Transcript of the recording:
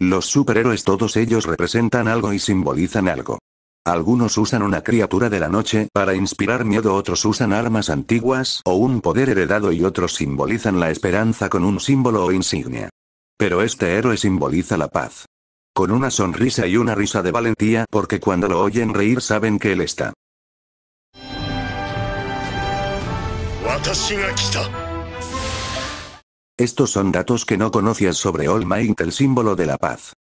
Los superhéroes todos ellos representan algo y simbolizan algo. Algunos usan una criatura de la noche para inspirar miedo, otros usan armas antiguas o un poder heredado y otros simbolizan la esperanza con un símbolo o insignia. Pero este héroe simboliza la paz. Con una sonrisa y una risa de valentía porque cuando lo oyen reír saben que él está. Estos son datos que no conocías sobre All Might, el símbolo de la paz.